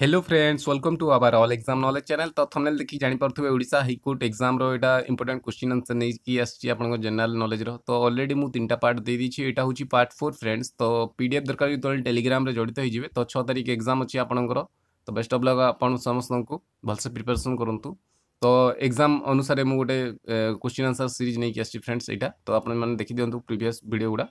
hello friends welcome to our all exam knowledge channel तो thumbnail देखि जानि परथबे ओडिसा हाई कोर्ट एग्जाम रो एटा इंपोर्टेंट क्वेश्चन आंसर नै की आसी आपन जनरल नॉलेज रो तो ऑलरेडी मु तीनटा पार्ट दे दीची एटा होची पार्ट 4 फ्रेंड्स तो पीडीएफ दरकार तो टेलीग्राम रे जड़ित होई जिवे तो 6 तारिख एग्जाम अछि आपनकर तो बेस्ट ऑफ लक आपन समस्त को भलसे प्रिपरेशन करंतु तो एग्जाम अनुसार मु गोटे क्वेश्चन आंसर सीरीज नै की आसी फ्रेंड्स एटा तो आपन मन देखि दियंतु प्रीवियस वीडियो गुडा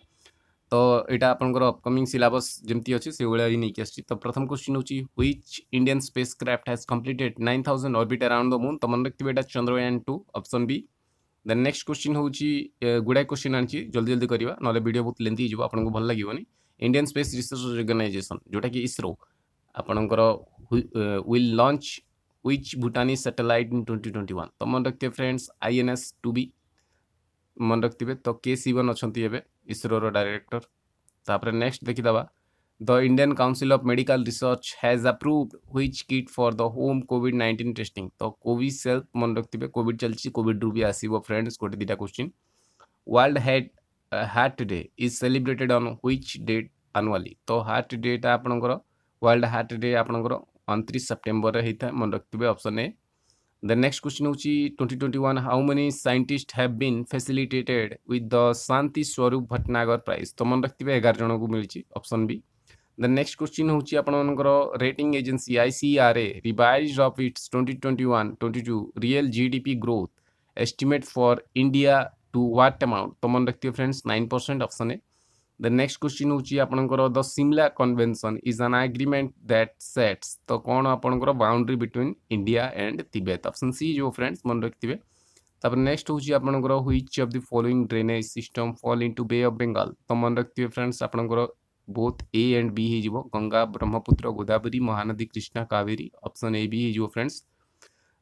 तो यहाँ आप अपकमिंग सिलेबस जमी अच्छे से भाई नहीं आसी तो प्रथम क्वेश्चन हूँ which Indian spacecraft has completed nine thousand orbit around the moon तो मन रखे यहाँ चंद्रयान टू अप्सन बी दे नेक्स्ट क्वेश्चन हूँ गुड़ाए क्वेश्चन आँच जल्दी जल्दी करवा ना भिड बहुत लेंथ हो भल लगे इंडियन स्पेस रिसर्च अर्गनइजेसन जोटा कि इसरो आपणकर will launch which Bhutani satellite in twenty twenty one तो मन रखिए friends I N S two B मन रखिथे तो के सी वन अच्छा ઇસરોર ડાયરેક્ટર ତାପରେ ନେକ୍ସଟ ଦେଖିଦେବା the Indian Council of Medical Research has approved which kit for the home COVID nineteen testing ତ କୋଭିଡ୍ ସେଲ୍ଫ ମନେ ରଖିଥିବେ କୋଭିଡ୍ ଚାଲିଛି କୋଭିଡ୍ରୁ ବି ଆସିବ ଫ୍ରେଣ୍ଡସ୍ ଗୋଟେ ଦୁଇଟା question world head heart day is celebrated on which date annually ତ heart ଡେଟା ଆପଣଙ୍କର ୱାର୍ଲଡ ହାର୍ଟ ଡେ ଆପଣଙ୍କର ଅଣତିରିଶ ସେପ୍ଟେମ୍ବରରେ ହେଇଥାଏ ମନେ ରଖିଥିବେ ଅପସନ୍ ଏ क्वेश्चन हूँ twenty twenty one how many scientist have been facilitated with the Shanti Swarup Bhatnagar prize तो मन रखिए एगार जन को मिली option B the next question हूँ आपंकर rating agency ICRA revise of its twenty twenty one twenty two real P growth estimate for India to what amount तो मन रखिए friends nine percent option A the next question ହେଉଛି ଆପଣଙ୍କର the Shimla convention is an agreement that sets ତ କ'ଣ ଆପଣଙ୍କର boundary between India and Tibet option C ଯେଉଁ friends ମନେ ରଖିଥିବେ ତାପରେ ନେକ୍ସଟ ହେଉଛି ଆପଣଙ୍କର which of the following drainage system fall in to Bay of Bengal ତ ମନେ ରଖିଥିବେ ଫ୍ରେଣ୍ଡସ୍ ଆପଣଙ୍କର ବୋଥ ଏ ଆଣ୍ଡ ବି ହେଇଯିବ Ganga Brahmaputra Godavari Mahanadi Krishna Kaveri option A B ହେଇଯିବ ଫ୍ରେଣ୍ଡସ୍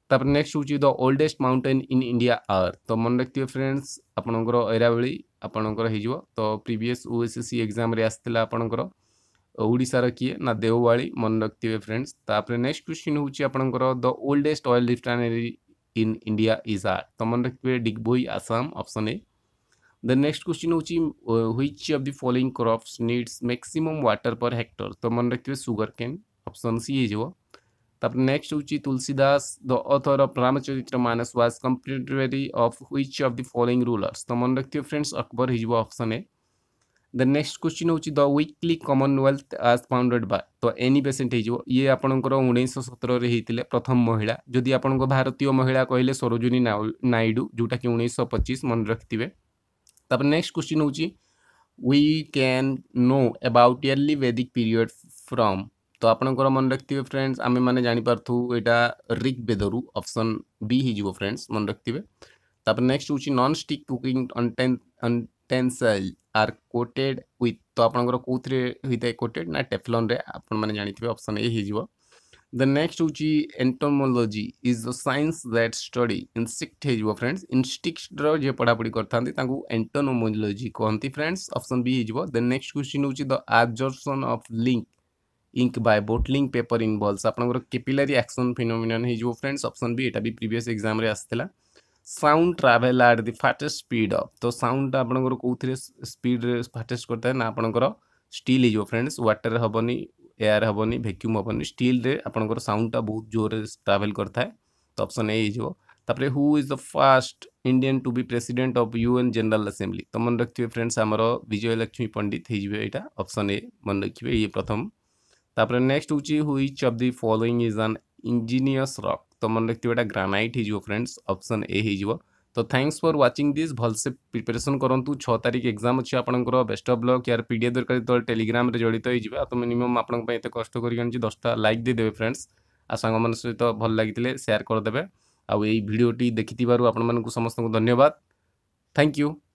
तापर नेक्स्ट हूँ the oldest mountain in India are तो मन रखिए फ्रेंड्स आपंकर ऐरावली आपणकर तो प्रीवियस ओएसएससी एग्जाम आसाला आपंकर ओडार किए ना देववाड़ी मन रखिए फ्रेंड्स तापर नेक्स्ट क्वेश्चन हूँ आपंकर the oldest oil refinery in India is are तो मन रखिए Digboi Assam option A the next question हूँ which of the following crops needs maximum water per hectare तो मन रखिए सुगर कैन अप्सन सी हो नेक्स्ट हूँ Tulsidas the author of Ramcharitmanas was contemporary contemporary of of the the rulers तो मन মনে friends Akbar Akbar হিজব option the next question the द विकली कमनवेल्थ आज फाउंडेड बाय तो एनी पेसेंट हो ये आपंकर उन्नीस सतर होते प्रथम महिला जदि आप भारतीय महिला कहले सरोजनी नायडू जोटा कि उन्नीस पचीस मन रखिथे नेक्स्ट क्वेश्चन हूँ we can know about early Vedic period from ତ ଆପଣଙ୍କର ମନେ ରଖିଥିବେ ଫ୍ରେଣ୍ଡସ୍ ଆମେମାନେ ଜାଣିପାରୁଥୁ ଏଇଟା ରିକ୍ ବେଦରୁ ଅପସନ୍ ବି ହେଇଯିବ ଫ୍ରେଣ୍ଡସ୍ ମନେ ରଖିଥିବେ ତାପରେ ନେକ୍ସଟ ହେଉଛି non stick cooking utensils are coated with ତ ଆପଣଙ୍କର କେଉଁଥିରେ ହୋଇଥାଏ କୋଟେଡ଼୍ ନା ଟେଫଲନ୍ରେ ଆପଣମାନେ ଜାଣିଥିବେ ଅପସନ୍ ଏ ହେଇଯିବ ଦେନ୍ ନେକ୍ସଟ ହେଉଛି entomology is the science that study insect ହେଇଯିବ ଫ୍ରେଣ୍ଡସ୍ ଇନ୍ଷ୍ଟିକ୍ଟର ଯିଏ ପଢ଼ାପଢ଼ି କରିଥାନ୍ତି ତାଙ୍କୁ ଏଣ୍ଟୋନୋମୋଲୋଜି କହନ୍ତି ଫ୍ରେଣ୍ଡସ୍ ଅପସନ୍ ବି ହେଇଯିବ ଦେନ୍ ନେକ୍ସଟ କ୍ୱେଶ୍ଚିନ୍ ହେଉଛି the absorption of ink ink by blotting paper involves आपंकर केपिलारी एक्शन फिनोमिन हो फ्रेंड्स ऑप्शन बी एटा भी प्रिवियस एग्जाम रे आसला sound travel at the fastest speed of तो साउंड आपंकर कौन स्पीड फाटेस्ट करता है ना आपर स्टिल हो फ्रेंड्स व्वाटर हेनी एयर हेनी भैक्यूम हेनी स्टिल आपंकर साउंडटा बहुत जोर ट्रावेल करता है तो अप्सन ए हो who is the first Indian to be president of UN General Assembly तो मन रखिए फ्रेंड्स आम विजय लक्ष्मी पंडित हो अपसन ए मन रखिए ये प्रथम তারপরে নেক্সট হচ্ছে which of the following is an igneous rock ତ ମନେ ରଖିଥିବ ଏଇଟା ଗ୍ରାନାଇଟ୍ ହେଇଯିବ ଫ୍ରେଣ୍ଡସ୍ ଅପସନ୍ ଏ ହେଇଯିବ ତ ଥ୍ୟାଙ୍କସ୍ ଫର୍ ୱାଚିଂ ଦିସ୍ ଭଲସେ ପ୍ରିପାରେସନ୍ କରନ୍ତୁ ଛଅ ତାରିଖ ଏକ୍ଜାମ୍ ଅଛି ଆପଣଙ୍କର ବେଷ୍ଟ ଅଫ୍ ଲକ୍ ୟାର ପି ଡି ଏଫ୍ ଦରକାର ଯେତେବେଳେ ଟେଲିଗ୍ରାମରେ ଜଡ଼ିତ ହେଇଯିବେ ଆଉ ତ ମିନିମମ୍ ଆପଣଙ୍କ ପାଇଁ ଏତେ କଷ୍ଟ କରିକି ଆଣିଛି ଦଶଟା ଲାଇକ୍ ଦେଇଦେବେ ଫ୍ରେଣ୍ଡସ୍ ଆଉ ସାଙ୍ଗମାନଙ୍କ ସହିତ ଭଲ ଲାଗିଥିଲେ ସେୟାର କରିଦେବେ ଆଉ ଏଇ ଭିଡ଼ିଓଟି ଦେଖିଥିବାରୁ ଆପଣମାନଙ୍କୁ ସମସ୍ତଙ୍କୁ ଧନ୍ୟବାଦ ଥ୍ୟାଙ୍କ ୟୁ